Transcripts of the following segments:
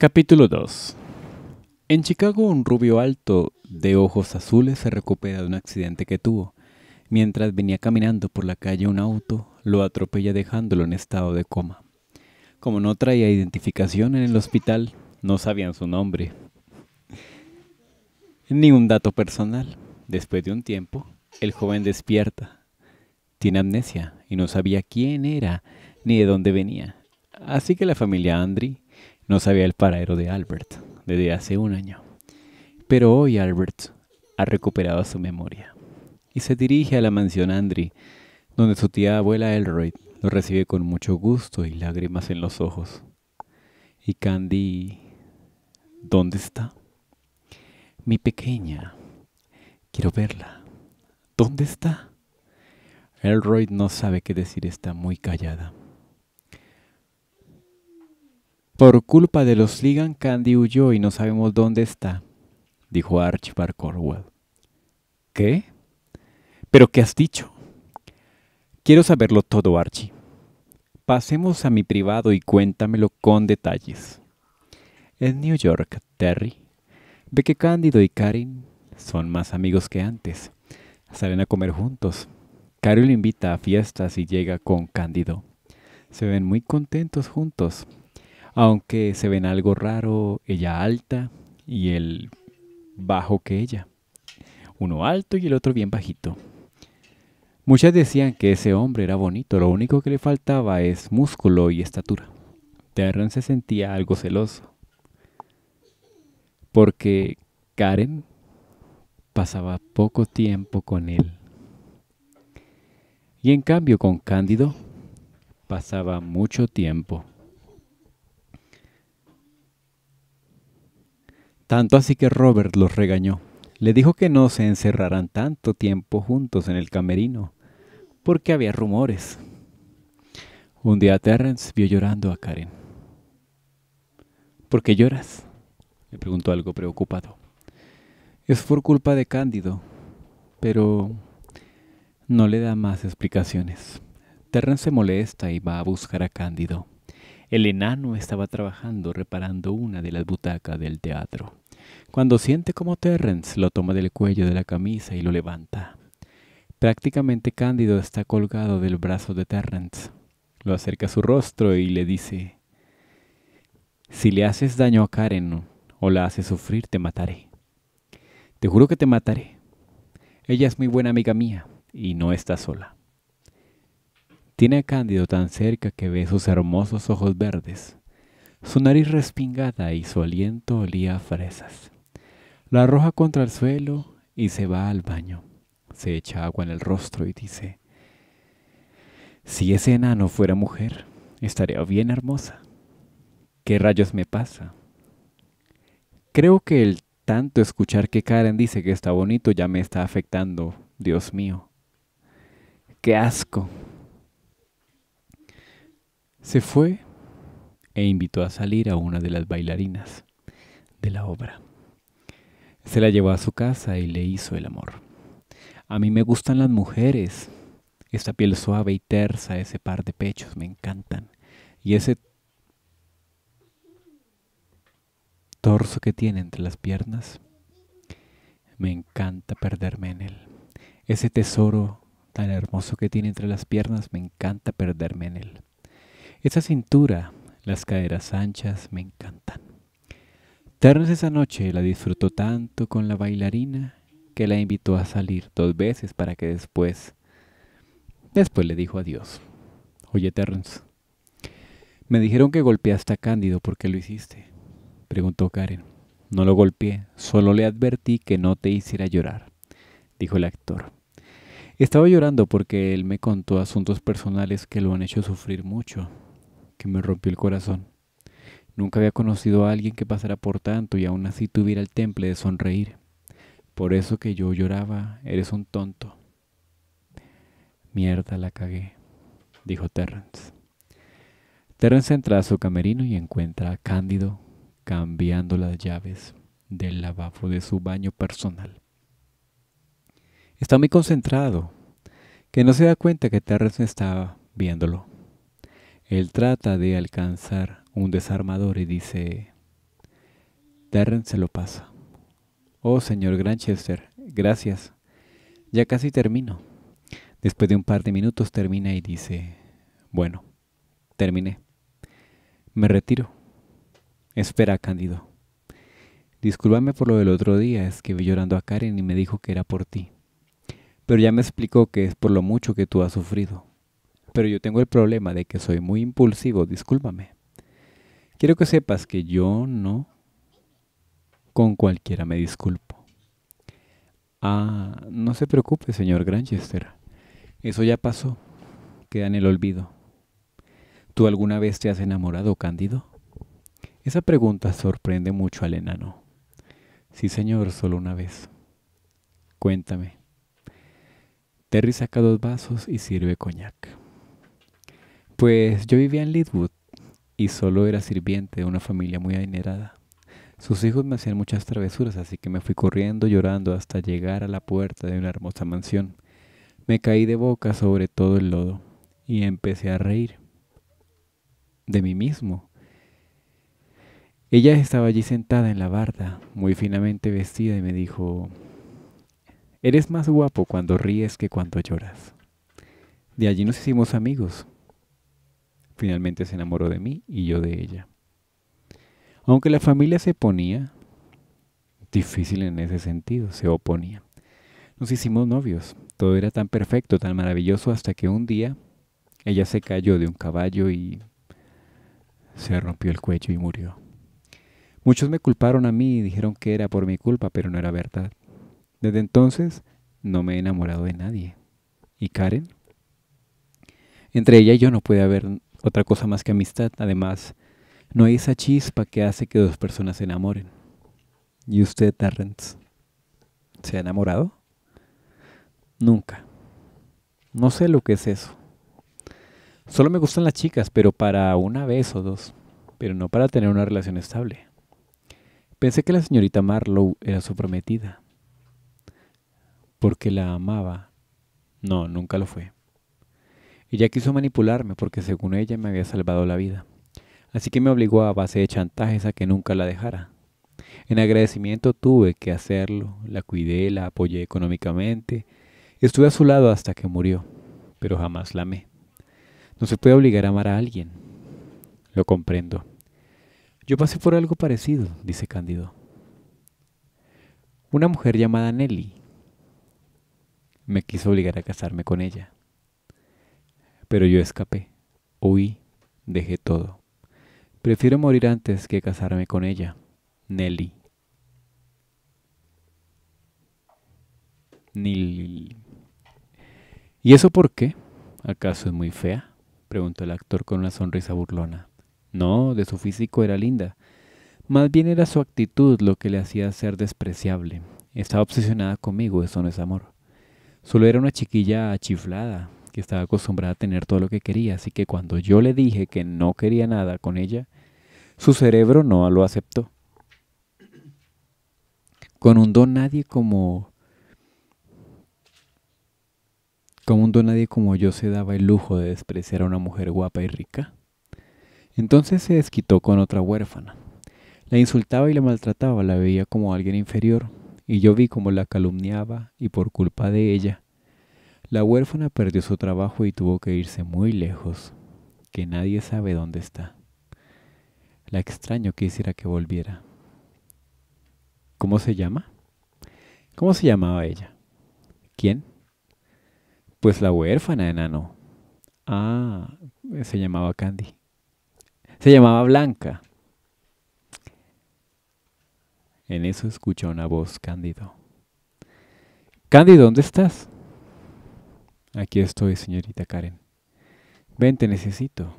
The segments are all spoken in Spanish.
Capítulo 2 En Chicago, un rubio alto de ojos azules se recupera de un accidente que tuvo. Mientras venía caminando por la calle un auto, lo atropella dejándolo en estado de coma. Como no traía identificación en el hospital, no sabían su nombre. Ni un dato personal. Después de un tiempo, el joven despierta. Tiene amnesia y no sabía quién era ni de dónde venía. Así que la familia Andri no sabía el paradero de Albert desde hace un año. Pero hoy Albert ha recuperado su memoria y se dirige a la mansión Andri, donde su tía abuela Elroy lo recibe con mucho gusto y lágrimas en los ojos. ¿Y Candy dónde está? Mi pequeña, quiero verla. ¿Dónde está? Elroy no sabe qué decir, está muy callada. Por culpa de los Ligan, Candy huyó y no sabemos dónde está, dijo Archibald Corwell. ¿Qué? ¿Pero qué has dicho? Quiero saberlo todo, Archie. Pasemos a mi privado y cuéntamelo con detalles. En New York, Terry ve que Cándido y Karin son más amigos que antes. Salen a comer juntos. lo invita a fiestas y llega con Cándido. Se ven muy contentos juntos aunque se ven algo raro, ella alta y él bajo que ella. Uno alto y el otro bien bajito. Muchas decían que ese hombre era bonito, lo único que le faltaba es músculo y estatura. Darren se sentía algo celoso, porque Karen pasaba poco tiempo con él. Y en cambio con Cándido pasaba mucho tiempo. Tanto así que Robert los regañó. Le dijo que no se encerraran tanto tiempo juntos en el camerino, porque había rumores. Un día Terrence vio llorando a Karen. ¿Por qué lloras? Le preguntó algo preocupado. Es por culpa de Cándido, pero no le da más explicaciones. Terrence se molesta y va a buscar a Cándido. El enano estaba trabajando reparando una de las butacas del teatro cuando siente como Terrence lo toma del cuello de la camisa y lo levanta. Prácticamente Cándido está colgado del brazo de Terrence. Lo acerca a su rostro y le dice, Si le haces daño a Karen o la haces sufrir, te mataré. Te juro que te mataré. Ella es muy buena amiga mía y no está sola. Tiene a Cándido tan cerca que ve sus hermosos ojos verdes, su nariz respingada y su aliento olía a fresas. La arroja contra el suelo y se va al baño. Se echa agua en el rostro y dice, si ese enano fuera mujer, estaría bien hermosa. ¿Qué rayos me pasa? Creo que el tanto escuchar que Karen dice que está bonito ya me está afectando, Dios mío. ¡Qué asco! Se fue e invitó a salir a una de las bailarinas de la obra. Se la llevó a su casa y le hizo el amor. A mí me gustan las mujeres. Esta piel suave y tersa, ese par de pechos me encantan. Y ese torso que tiene entre las piernas. Me encanta perderme en él. Ese tesoro tan hermoso que tiene entre las piernas, me encanta perderme en él. Esa cintura las caderas anchas me encantan. Terrence esa noche la disfrutó tanto con la bailarina que la invitó a salir dos veces para que después... Después le dijo adiós. Oye, Terrence, me dijeron que golpeaste a Cándido. ¿Por qué lo hiciste? Preguntó Karen. No lo golpeé, solo le advertí que no te hiciera llorar, dijo el actor. Estaba llorando porque él me contó asuntos personales que lo han hecho sufrir mucho, que me rompió el corazón. Nunca había conocido a alguien que pasara por tanto y aún así tuviera el temple de sonreír. Por eso que yo lloraba, eres un tonto. Mierda, la cagué, dijo Terrence. Terrence entra a su camerino y encuentra a Cándido cambiando las llaves del lavabo de su baño personal. Está muy concentrado, que no se da cuenta que Terrence estaba viéndolo. Él trata de alcanzar un desarmador y dice, Darren se lo pasa. Oh, señor Granchester, gracias. Ya casi termino. Después de un par de minutos termina y dice, bueno, terminé. Me retiro. Espera, Cándido. Discúlpame por lo del otro día, es que vi llorando a Karen y me dijo que era por ti. Pero ya me explicó que es por lo mucho que tú has sufrido pero yo tengo el problema de que soy muy impulsivo, discúlpame. Quiero que sepas que yo no con cualquiera me disculpo. Ah, no se preocupe, señor Granchester. Eso ya pasó. Queda en el olvido. ¿Tú alguna vez te has enamorado, Cándido? Esa pregunta sorprende mucho al enano. Sí, señor, solo una vez. Cuéntame. Terry saca dos vasos y sirve coñac. Pues yo vivía en Leadwood y solo era sirviente de una familia muy adinerada. Sus hijos me hacían muchas travesuras, así que me fui corriendo llorando hasta llegar a la puerta de una hermosa mansión. Me caí de boca sobre todo el lodo y empecé a reír de mí mismo. Ella estaba allí sentada en la barda, muy finamente vestida, y me dijo, Eres más guapo cuando ríes que cuando lloras. De allí nos hicimos amigos. Finalmente se enamoró de mí y yo de ella. Aunque la familia se ponía difícil en ese sentido, se oponía. Nos hicimos novios, todo era tan perfecto, tan maravilloso, hasta que un día ella se cayó de un caballo y se rompió el cuello y murió. Muchos me culparon a mí y dijeron que era por mi culpa, pero no era verdad. Desde entonces no me he enamorado de nadie. ¿Y Karen? Entre ella y yo no puede haber otra cosa más que amistad. Además, no hay esa chispa que hace que dos personas se enamoren. ¿Y usted, Terrence, se ha enamorado? Nunca. No sé lo que es eso. Solo me gustan las chicas, pero para una vez o dos, pero no para tener una relación estable. Pensé que la señorita Marlowe era su prometida, porque la amaba. No, nunca lo fue. Ella quiso manipularme porque según ella me había salvado la vida. Así que me obligó a base de chantajes a que nunca la dejara. En agradecimiento tuve que hacerlo, la cuidé, la apoyé económicamente, estuve a su lado hasta que murió, pero jamás la amé. No se puede obligar a amar a alguien. Lo comprendo. Yo pasé por algo parecido, dice Cándido. Una mujer llamada Nelly me quiso obligar a casarme con ella. Pero yo escapé, huí, dejé todo. Prefiero morir antes que casarme con ella. Nelly. Nelly. ¿Y eso por qué? ¿Acaso es muy fea? preguntó el actor con una sonrisa burlona. No, de su físico era linda. Más bien era su actitud lo que le hacía ser despreciable. Estaba obsesionada conmigo, eso no es amor. Solo era una chiquilla achiflada, que estaba acostumbrada a tener todo lo que quería, así que cuando yo le dije que no quería nada con ella, su cerebro no lo aceptó. Con un don nadie como con un don nadie como yo se daba el lujo de despreciar a una mujer guapa y rica. Entonces se desquitó con otra huérfana. La insultaba y la maltrataba, la veía como alguien inferior, y yo vi como la calumniaba y por culpa de ella la huérfana perdió su trabajo y tuvo que irse muy lejos, que nadie sabe dónde está. La extraño quisiera que volviera. ¿Cómo se llama? ¿Cómo se llamaba ella? ¿Quién? Pues la huérfana, enano. Ah, se llamaba Candy. Se llamaba Blanca. En eso escucha una voz, Cándido. Candy, ¿dónde estás? Aquí estoy, señorita Karen. Ven, te necesito.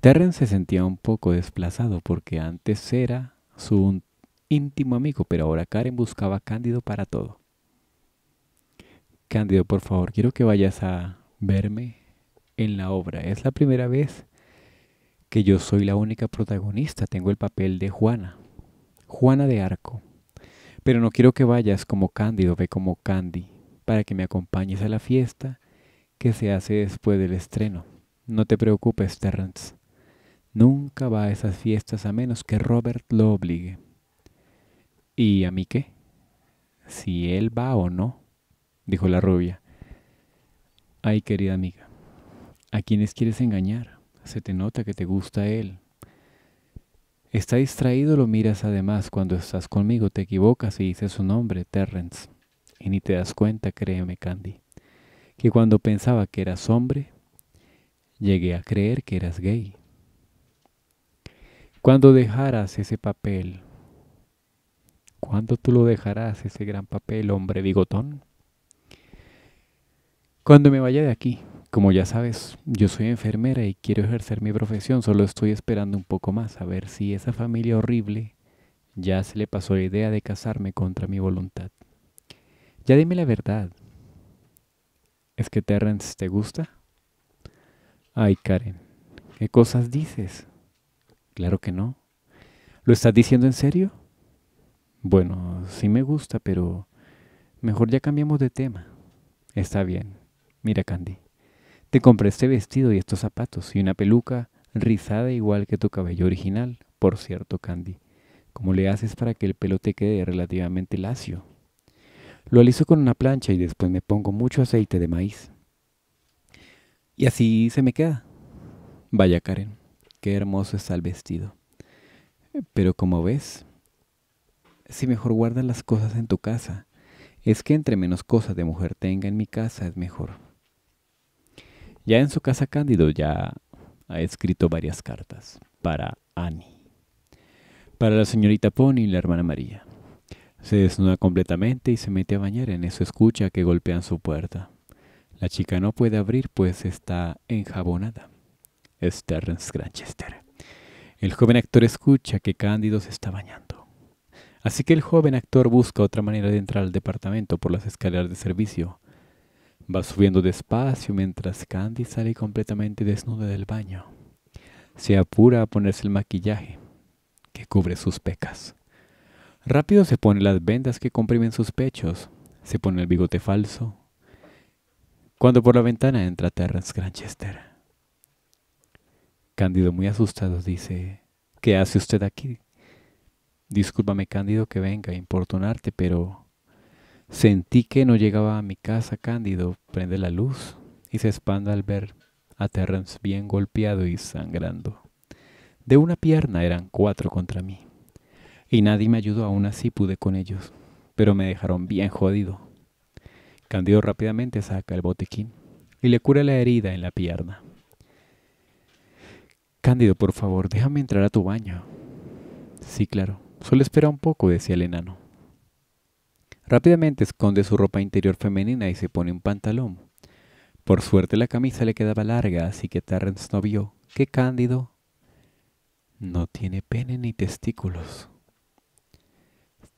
Terren se sentía un poco desplazado porque antes era su íntimo amigo, pero ahora Karen buscaba a Cándido para todo. Cándido, por favor, quiero que vayas a verme en la obra. Es la primera vez que yo soy la única protagonista. Tengo el papel de Juana, Juana de Arco. Pero no quiero que vayas como Cándido, ve como Candy para que me acompañes a la fiesta que se hace después del estreno. No te preocupes, Terrence. Nunca va a esas fiestas a menos que Robert lo obligue. ¿Y a mí qué? Si él va o no, dijo la rubia. Ay, querida amiga, ¿a quiénes quieres engañar? Se te nota que te gusta él. Está distraído, lo miras además. Cuando estás conmigo te equivocas y dices su nombre, Terrence. Y ni te das cuenta, créeme, Candy, que cuando pensaba que eras hombre, llegué a creer que eras gay. Cuando dejaras ese papel, ¿cuándo tú lo dejarás, ese gran papel, hombre bigotón? Cuando me vaya de aquí, como ya sabes, yo soy enfermera y quiero ejercer mi profesión, solo estoy esperando un poco más a ver si esa familia horrible ya se le pasó la idea de casarme contra mi voluntad. Ya dime la verdad. ¿Es que Terrence te gusta? Ay, Karen, ¿qué cosas dices? Claro que no. ¿Lo estás diciendo en serio? Bueno, sí me gusta, pero mejor ya cambiamos de tema. Está bien. Mira, Candy, te compré este vestido y estos zapatos y una peluca rizada igual que tu cabello original. Por cierto, Candy, ¿cómo le haces para que el pelo te quede relativamente lacio? Lo aliso con una plancha y después me pongo mucho aceite de maíz. Y así se me queda. Vaya Karen, qué hermoso está el vestido. Pero como ves, si mejor guardas las cosas en tu casa, es que entre menos cosas de mujer tenga en mi casa es mejor. Ya en su casa Cándido ya ha escrito varias cartas para Annie, para la señorita Pony y la hermana María. Se desnuda completamente y se mete a bañar. En eso escucha que golpean su puerta. La chica no puede abrir pues está enjabonada. Es Granchester. El joven actor escucha que Cándido se está bañando. Así que el joven actor busca otra manera de entrar al departamento por las escaleras de servicio. Va subiendo despacio mientras Candy sale completamente desnuda del baño. Se apura a ponerse el maquillaje que cubre sus pecas. Rápido se pone las vendas que comprimen sus pechos, se pone el bigote falso, cuando por la ventana entra Terrence Granchester. Cándido, muy asustado, dice, ¿qué hace usted aquí? Discúlpame, Cándido, que venga a importunarte, pero sentí que no llegaba a mi casa, Cándido. Prende la luz y se espanda al ver a Terrence bien golpeado y sangrando. De una pierna eran cuatro contra mí y nadie me ayudó, aún así pude con ellos, pero me dejaron bien jodido. Candido rápidamente saca el botiquín y le cura la herida en la pierna. Cándido, por favor, déjame entrar a tu baño. Sí, claro, solo espera un poco, decía el enano. Rápidamente esconde su ropa interior femenina y se pone un pantalón. Por suerte la camisa le quedaba larga, así que Terrence no vio que Cándido no tiene pene ni testículos.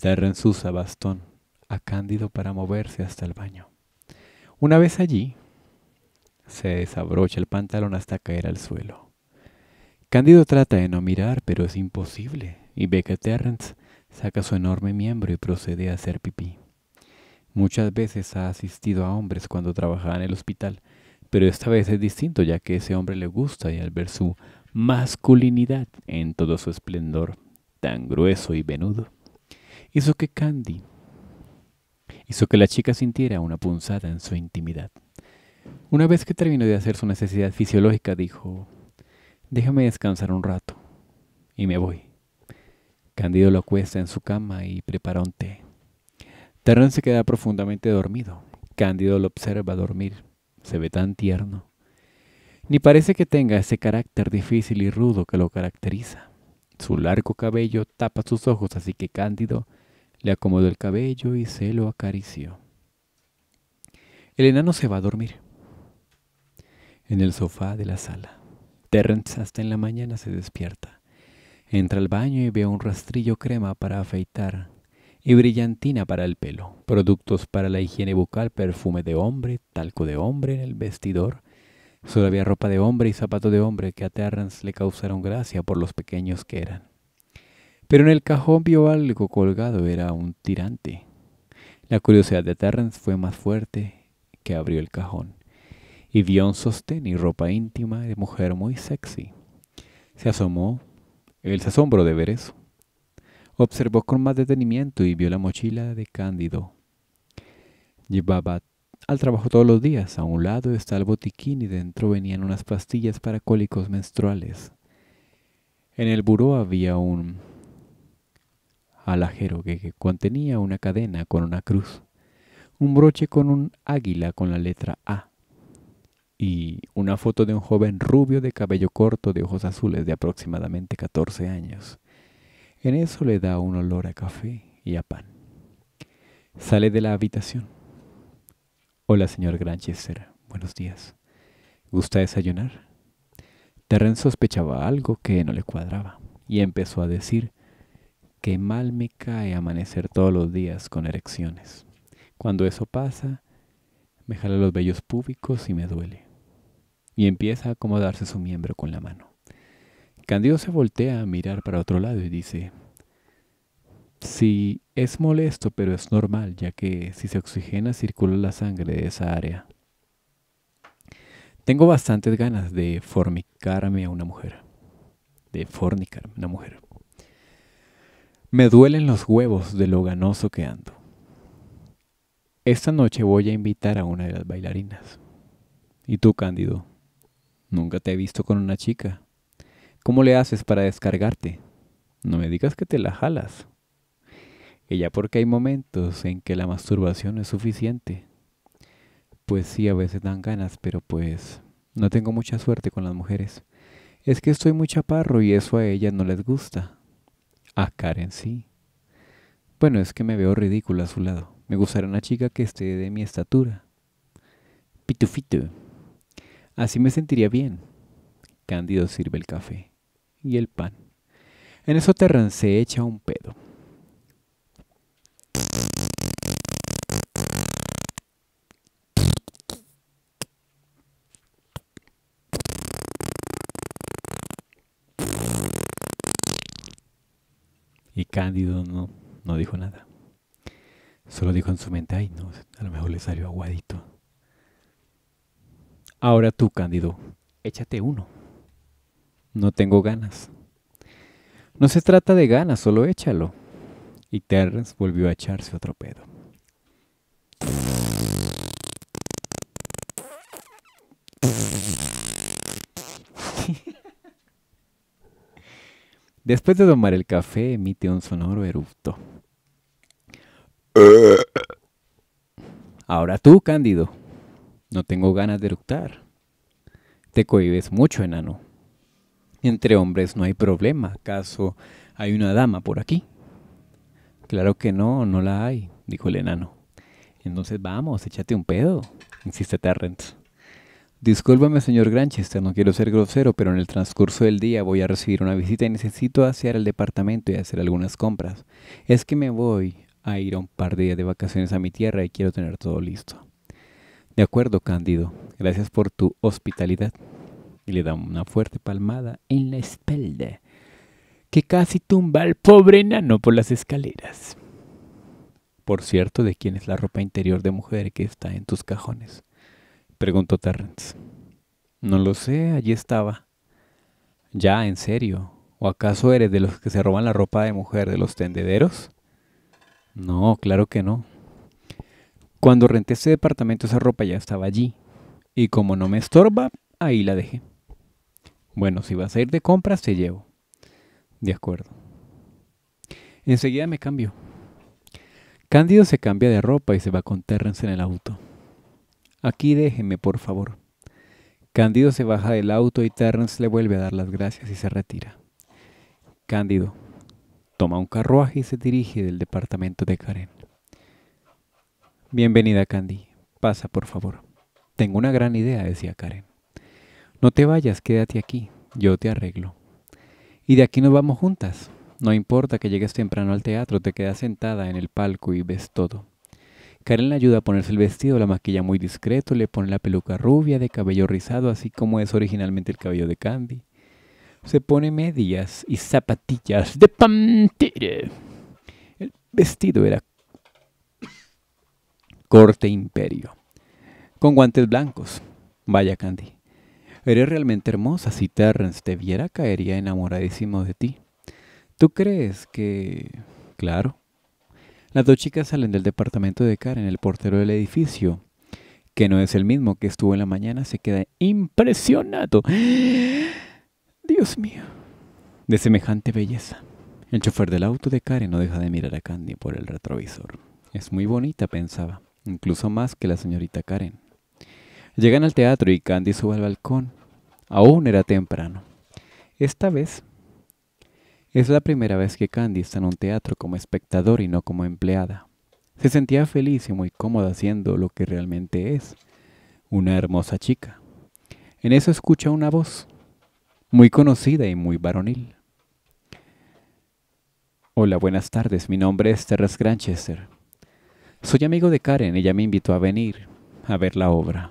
Terrence usa bastón a Cándido para moverse hasta el baño. Una vez allí, se desabrocha el pantalón hasta caer al suelo. Cándido trata de no mirar, pero es imposible, y ve que Terrence saca su enorme miembro y procede a hacer pipí. Muchas veces ha asistido a hombres cuando trabajaba en el hospital, pero esta vez es distinto ya que ese hombre le gusta y al ver su masculinidad en todo su esplendor, tan grueso y venudo, hizo que Candy hizo que la chica sintiera una punzada en su intimidad. Una vez que terminó de hacer su necesidad fisiológica, dijo, déjame descansar un rato y me voy. Candido lo acuesta en su cama y prepara un té. Terran se queda profundamente dormido. Cándido lo observa dormir. Se ve tan tierno. Ni parece que tenga ese carácter difícil y rudo que lo caracteriza. Su largo cabello tapa sus ojos, así que Cándido le acomodó el cabello y se lo acarició. El enano se va a dormir. En el sofá de la sala. Terrence hasta en la mañana se despierta. Entra al baño y ve un rastrillo crema para afeitar y brillantina para el pelo, productos para la higiene bucal, perfume de hombre, talco de hombre en el vestidor. Solo había ropa de hombre y zapato de hombre que a Terrence le causaron gracia por los pequeños que eran. Pero en el cajón vio algo colgado, era un tirante. La curiosidad de Terrence fue más fuerte que abrió el cajón y vio un sostén y ropa íntima de mujer muy sexy. Se asomó, él se asombró de ver eso. Observó con más detenimiento y vio la mochila de Cándido. Llevaba al trabajo todos los días, a un lado está el botiquín y dentro venían unas pastillas para cólicos menstruales. En el buró había un alajero que contenía una cadena con una cruz, un broche con un águila con la letra A y una foto de un joven rubio de cabello corto de ojos azules de aproximadamente 14 años. En eso le da un olor a café y a pan. Sale de la habitación. Hola, señor Granchester. Buenos días. ¿Gusta desayunar? Terren sospechaba algo que no le cuadraba y empezó a decir que mal me cae amanecer todos los días con erecciones. Cuando eso pasa, me jala los vellos públicos y me duele. Y empieza a acomodarse su miembro con la mano. Candido se voltea a mirar para otro lado y dice, Sí, es molesto, pero es normal, ya que si se oxigena circula la sangre de esa área. Tengo bastantes ganas de fornicarme a una mujer. De fornicarme a una mujer. Me duelen los huevos de lo ganoso que ando. Esta noche voy a invitar a una de las bailarinas. ¿Y tú, Cándido? Nunca te he visto con una chica. ¿Cómo le haces para descargarte? No me digas que te la jalas. Ella porque hay momentos en que la masturbación es suficiente. Pues sí, a veces dan ganas, pero pues no tengo mucha suerte con las mujeres. Es que estoy muy chaparro y eso a ellas no les gusta a Karen sí. Bueno, es que me veo ridículo a su lado. Me gustaría una chica que esté de mi estatura. Pitufito. Así me sentiría bien. Cándido sirve el café y el pan. En eso se echa un pedo. Y Cándido no, no dijo nada. Solo dijo en su mente, ay no, a lo mejor le salió aguadito. Ahora tú, Cándido, échate uno. No tengo ganas. No se trata de ganas, solo échalo. Y Terrence volvió a echarse otro pedo. Después de tomar el café, emite un sonoro eructo. Ahora tú, Cándido. No tengo ganas de eructar. Te cohibes mucho, enano. Entre hombres no hay problema. ¿Acaso hay una dama por aquí? Claro que no, no la hay, dijo el enano. Entonces vamos, échate un pedo, insiste Terrence. Discúlpame, señor Granchester, no quiero ser grosero, pero en el transcurso del día voy a recibir una visita y necesito hacer el departamento y hacer algunas compras. Es que me voy a ir a un par de días de vacaciones a mi tierra y quiero tener todo listo. De acuerdo, Cándido. Gracias por tu hospitalidad. Y le da una fuerte palmada en la espalda, que casi tumba al pobre enano por las escaleras. Por cierto, ¿de quién es la ropa interior de mujer que está en tus cajones? preguntó Terrence. No lo sé, allí estaba. Ya, en serio. ¿O acaso eres de los que se roban la ropa de mujer de los tendederos? No, claro que no. Cuando renté este departamento esa ropa ya estaba allí. Y como no me estorba, ahí la dejé. Bueno, si vas a ir de compras, te llevo. De acuerdo. Enseguida me cambio. Cándido se cambia de ropa y se va con Terrence en el auto. Aquí déjeme, por favor. Cándido se baja del auto y Terrence le vuelve a dar las gracias y se retira. Cándido toma un carruaje y se dirige del departamento de Karen. Bienvenida, Candy. Pasa, por favor. Tengo una gran idea, decía Karen. No te vayas, quédate aquí. Yo te arreglo. Y de aquí nos vamos juntas. No importa que llegues temprano al teatro, te quedas sentada en el palco y ves todo. Karen le ayuda a ponerse el vestido, la maquilla muy discreto, le pone la peluca rubia de cabello rizado, así como es originalmente el cabello de Candy. Se pone medias y zapatillas de pantera. El vestido era corte imperio, con guantes blancos. Vaya Candy, eres realmente hermosa. Si Terrence te viera, caería enamoradísimo de ti. ¿Tú crees que... Claro, las dos chicas salen del departamento de Karen, el portero del edificio, que no es el mismo que estuvo en la mañana, se queda impresionado. Dios mío, de semejante belleza. El chofer del auto de Karen no deja de mirar a Candy por el retrovisor. Es muy bonita, pensaba, incluso más que la señorita Karen. Llegan al teatro y Candy sube al balcón. Aún era temprano. Esta vez es la primera vez que Candy está en un teatro como espectador y no como empleada. Se sentía feliz y muy cómoda haciendo lo que realmente es, una hermosa chica. En eso escucha una voz, muy conocida y muy varonil. Hola, buenas tardes, mi nombre es Terrence Granchester. Soy amigo de Karen, ella me invitó a venir a ver la obra.